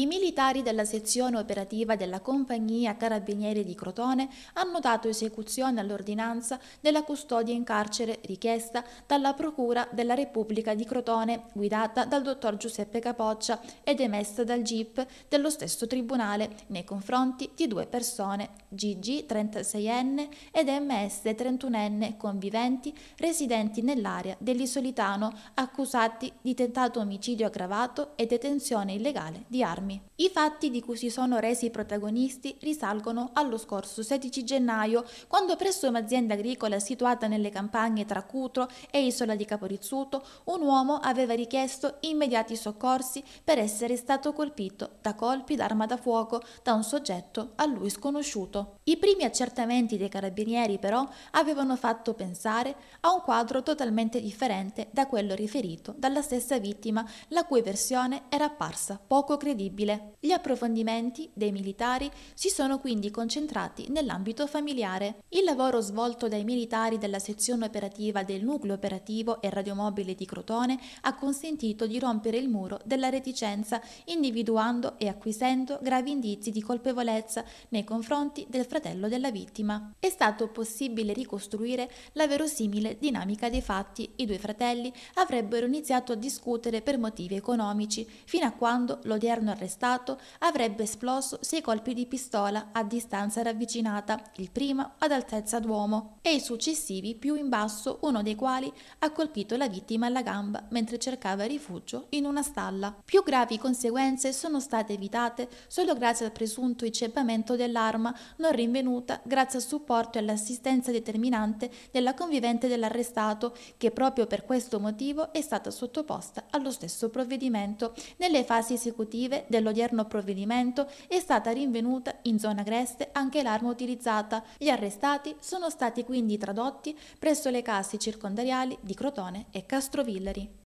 I militari della sezione operativa della Compagnia Carabinieri di Crotone hanno dato esecuzione all'ordinanza della custodia in carcere richiesta dalla Procura della Repubblica di Crotone, guidata dal dottor Giuseppe Capoccia ed emessa dal GIP dello stesso tribunale nei confronti di due persone, GG 36enne ed MS 31enne conviventi residenti nell'area dell'Isolitano, accusati di tentato omicidio aggravato e detenzione illegale di armi armi. I fatti di cui si sono resi protagonisti risalgono allo scorso 16 gennaio, quando presso un'azienda agricola situata nelle campagne tra Cutro e Isola di Caporizzuto, un uomo aveva richiesto immediati soccorsi per essere stato colpito da colpi d'arma da fuoco da un soggetto a lui sconosciuto. I primi accertamenti dei carabinieri però avevano fatto pensare a un quadro totalmente differente da quello riferito dalla stessa vittima, la cui versione era apparsa poco credibile possibile. Gli approfondimenti dei militari si sono quindi concentrati nell'ambito familiare. Il lavoro svolto dai militari della sezione operativa del nucleo operativo e radiomobile di Crotone ha consentito di rompere il muro della reticenza, individuando e acquisendo gravi indizi di colpevolezza nei confronti del fratello della vittima. È stato possibile ricostruire la verosimile dinamica dei fatti. I due fratelli avrebbero iniziato a discutere per motivi economici, fino a quando l'odierno arrestato, avrebbe esploso sei colpi di pistola a distanza ravvicinata, il primo ad altezza d'uomo e i successivi più in basso, uno dei quali ha colpito la vittima alla gamba mentre cercava rifugio in una stalla. Più gravi conseguenze sono state evitate solo grazie al presunto inceppamento dell'arma non rinvenuta grazie al supporto e all'assistenza determinante della convivente dell'arrestato che proprio per questo motivo è stata sottoposta allo stesso provvedimento nelle fasi esecutive dell'odierno provvedimento è stata rinvenuta in zona Greste anche l'arma utilizzata. Gli arrestati sono stati quindi tradotti presso le casse circondariali di Crotone e Castrovillari.